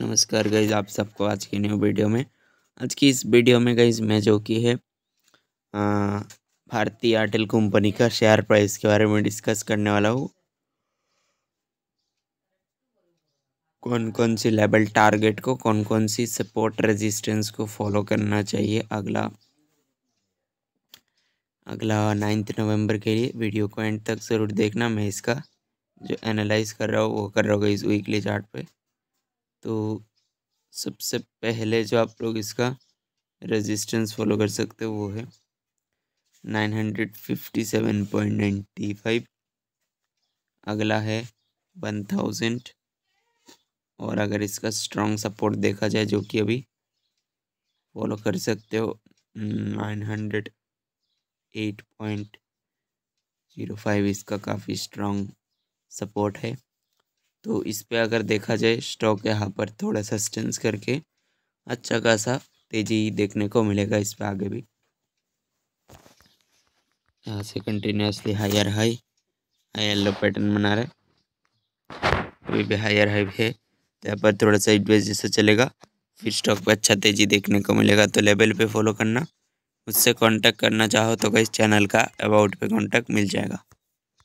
नमस्कार गाइज आप सबको आज की न्यू वीडियो में आज की इस वीडियो में गाइज मैं जो की है भारतीय एयरटेल कंपनी का शेयर प्राइस के बारे में डिस्कस करने वाला हूँ कौन कौन सी लेवल टारगेट को कौन कौन सी सपोर्ट रेजिस्टेंस को फॉलो करना चाहिए अगला अगला नाइन्थ नवंबर के लिए वीडियो को एंड तक ज़रूर देखना मैं इसका जो एनालाइज कर रहा हूँ वो कर रहा हूँ इस वीकली चार्ट पे तो सबसे पहले जो आप लोग इसका रेजिस्टेंस फॉलो कर सकते हो वो है nine hundred fifty seven point ninety five अगला है वन थाउजेंड और अगर इसका स्ट्रॉन्ग सपोर्ट देखा जाए जो कि अभी फॉलो कर सकते हो nine hundred eight point zero five इसका काफ़ी स्ट्रॉन्ग सपोर्ट है तो इस पर अगर देखा जाए स्टॉक यहाँ पर थोड़ा सस्टेंस करके अच्छा खासा तेज़ी देखने को मिलेगा इस पर आगे भी यहाँ से continuously higher high high yellow pattern बना रहे अभी भी हायर हाई भी है तो यहाँ पर थोड़ा सा इडवेज जैसा चलेगा फिर स्टॉक पे अच्छा तेज़ी देखने को मिलेगा तो लेवल पे फॉलो करना उससे कांटेक्ट करना चाहो तो इस चैनल का अबाउट पे कांटेक्ट मिल जाएगा